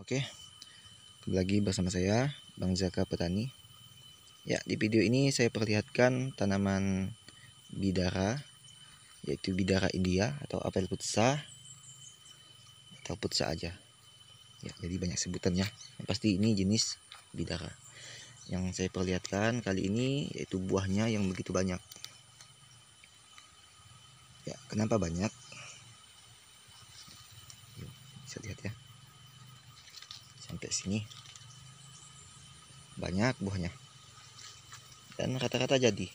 Oke, kembali lagi bersama saya, Bang Zaka Petani. Ya, di video ini saya perlihatkan tanaman bidara, yaitu bidara India atau apel putsa, atau putsa aja. Ya, jadi banyak sebutannya. Yang pasti ini jenis bidara. Yang saya perlihatkan kali ini yaitu buahnya yang begitu banyak. Ya, kenapa banyak? sini banyak buahnya dan rata-rata jadi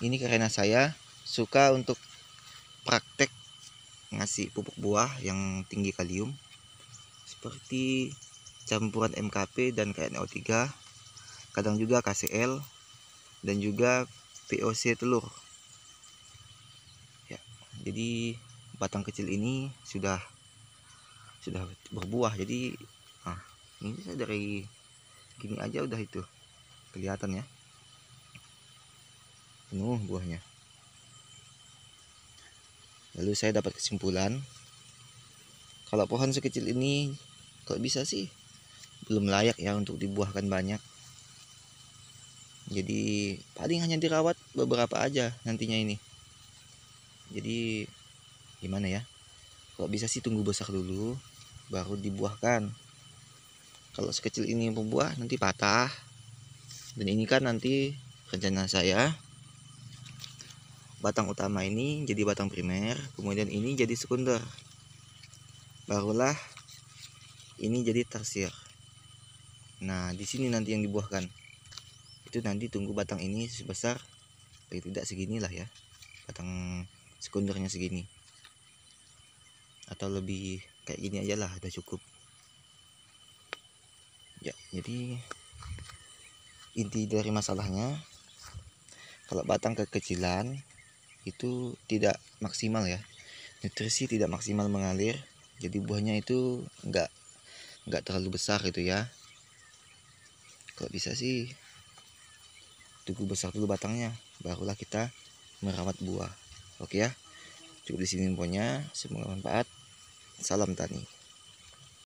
ini karena saya suka untuk praktek ngasih pupuk buah yang tinggi kalium seperti campuran MKP dan KNO3 kadang juga KCL dan juga POC telur ya jadi batang kecil ini sudah sudah berbuah jadi ini saya dari gini aja udah itu kelihatan ya penuh buahnya lalu saya dapat kesimpulan kalau pohon sekecil ini kok bisa sih belum layak ya untuk dibuahkan banyak jadi paling hanya dirawat beberapa aja nantinya ini jadi gimana ya kalau bisa sih tunggu besar dulu baru dibuahkan kalau sekecil ini membuah nanti patah dan ini kan nanti rencana saya batang utama ini jadi batang primer kemudian ini jadi sekunder barulah ini jadi tersier nah di sini nanti yang dibuahkan itu nanti tunggu batang ini sebesar eh, tidak segini lah ya batang sekundernya segini atau lebih kayak gini aja lah udah cukup ya jadi inti dari masalahnya kalau batang kekecilan itu tidak maksimal ya nutrisi tidak maksimal mengalir jadi buahnya itu nggak nggak terlalu besar gitu ya kalau bisa sih tunggu besar dulu batangnya barulah kita merawat buah oke ya cukup di sini semoga bermanfaat salam tani